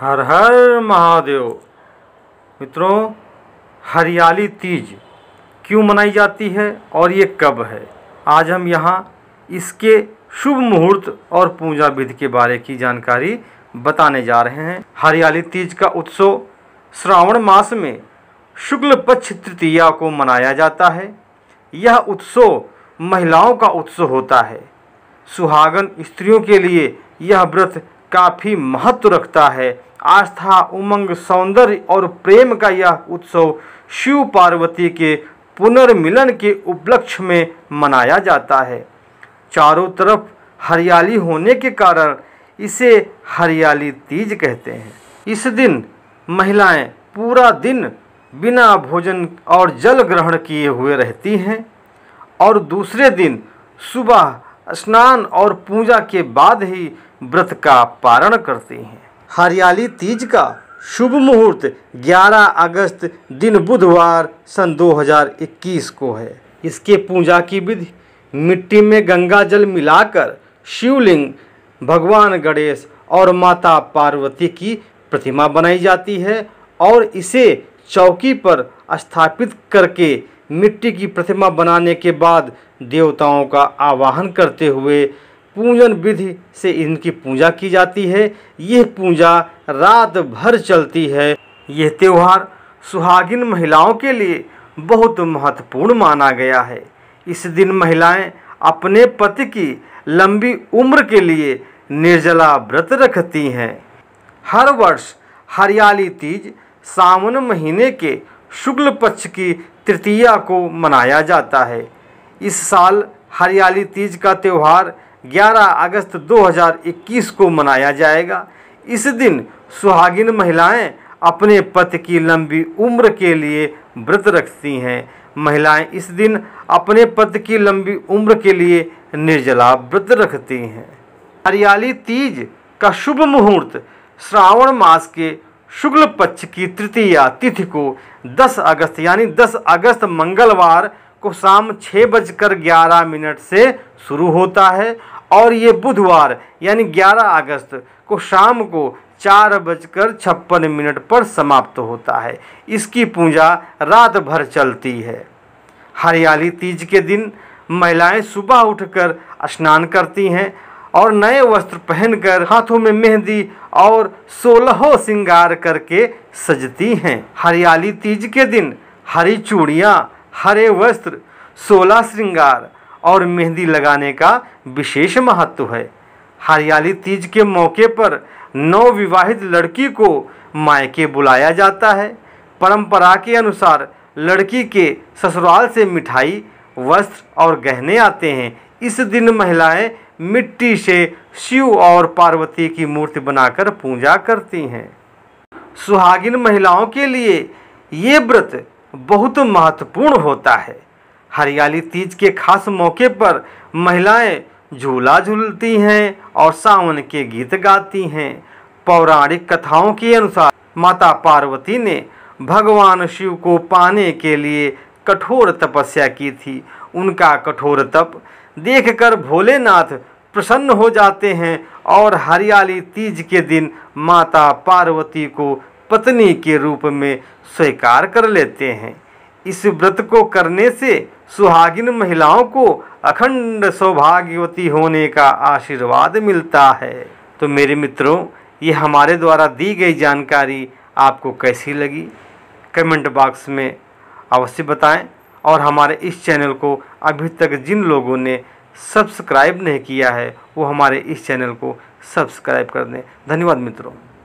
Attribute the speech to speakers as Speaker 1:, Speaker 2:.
Speaker 1: हर हर महादेव मित्रों हरियाली तीज क्यों मनाई जाती है और ये कब है आज हम यहाँ इसके शुभ मुहूर्त और पूजा विधि के बारे की जानकारी बताने जा रहे हैं हरियाली तीज का उत्सव श्रावण मास में शुक्ल पक्ष तृतीया को मनाया जाता है यह उत्सव महिलाओं का उत्सव होता है सुहागन स्त्रियों के लिए यह व्रत काफ़ी महत्व रखता है आस्था उमंग सौंदर्य और प्रेम का यह उत्सव शिव पार्वती के पुनर्मिलन के उपलक्ष्य में मनाया जाता है चारों तरफ हरियाली होने के कारण इसे हरियाली तीज कहते हैं इस दिन महिलाएं पूरा दिन बिना भोजन और जल ग्रहण किए हुए रहती हैं और दूसरे दिन सुबह स्नान और पूजा के बाद ही व्रत का पारण करते हैं हरियाली तीज का शुभ मुहूर्त 11 अगस्त दिन बुधवार सन 2021 को है इसके पूजा की विधि मिट्टी में गंगा जल मिलाकर शिवलिंग भगवान गणेश और माता पार्वती की प्रतिमा बनाई जाती है और इसे चौकी पर स्थापित करके मिट्टी की प्रतिमा बनाने के बाद देवताओं का आवाहन करते हुए पूजन विधि से इनकी पूजा की जाती है यह पूजा रात भर चलती है यह त्यौहार सुहागिन महिलाओं के लिए बहुत महत्वपूर्ण माना गया है इस दिन महिलाएं अपने पति की लंबी उम्र के लिए निर्जला व्रत रखती हैं हर वर्ष हरियाली तीज सावन महीने के शुक्ल पक्ष की तृतीया को मनाया जाता है इस साल हरियाली तीज का त्यौहार 11 अगस्त 2021 को मनाया जाएगा इस दिन सुहागिन महिलाएं अपने पति की लंबी उम्र के लिए व्रत रखती हैं महिलाएं इस दिन अपने पति की लंबी उम्र के लिए निर्जला व्रत रखती हैं हरियाली तीज का शुभ मुहूर्त श्रावण मास के शुक्ल पक्ष की तृतीया तिथि को 10 अगस्त यानी 10 अगस्त मंगलवार को शाम छः बजकर ग्यारह मिनट से शुरू होता है और ये बुधवार यानी 11 अगस्त को शाम को चार बजकर छप्पन मिनट पर समाप्त होता है इसकी पूजा रात भर चलती है हरियाली तीज के दिन महिलाएं सुबह उठकर स्नान करती हैं और नए वस्त्र पहनकर हाथों में मेहंदी और सोलहों श्रृंगार करके सजती हैं हरियाली तीज के दिन हरी चूड़ियाँ हरे वस्त्र सोलह श्रृंगार और मेहंदी लगाने का विशेष महत्व है हरियाली तीज के मौके पर नवविवाहित लड़की को मायके बुलाया जाता है परंपरा के अनुसार लड़की के ससुराल से मिठाई वस्त्र और गहने आते हैं इस दिन महिलाएं मिट्टी से शिव और पार्वती की मूर्ति बनाकर पूजा करती हैं सुहागिन महिलाओं के लिए ये व्रत बहुत महत्वपूर्ण होता है हरियाली तीज के खास मौके पर महिलाएं झूला झूलती हैं और सावन के गीत गाती हैं पौराणिक कथाओं के अनुसार माता पार्वती ने भगवान शिव को पाने के लिए कठोर तपस्या की थी उनका कठोर तप देखकर भोलेनाथ प्रसन्न हो जाते हैं और हरियाली तीज के दिन माता पार्वती को पत्नी के रूप में स्वीकार कर लेते हैं इस व्रत को करने से सुहागिन महिलाओं को अखंड सौभाग्यवती होने का आशीर्वाद मिलता है तो मेरे मित्रों ये हमारे द्वारा दी गई जानकारी आपको कैसी लगी कमेंट बॉक्स में अवश्य बताएं और हमारे इस चैनल को अभी तक जिन लोगों ने सब्सक्राइब नहीं किया है वो हमारे इस चैनल को सब्सक्राइब कर दें धन्यवाद मित्रों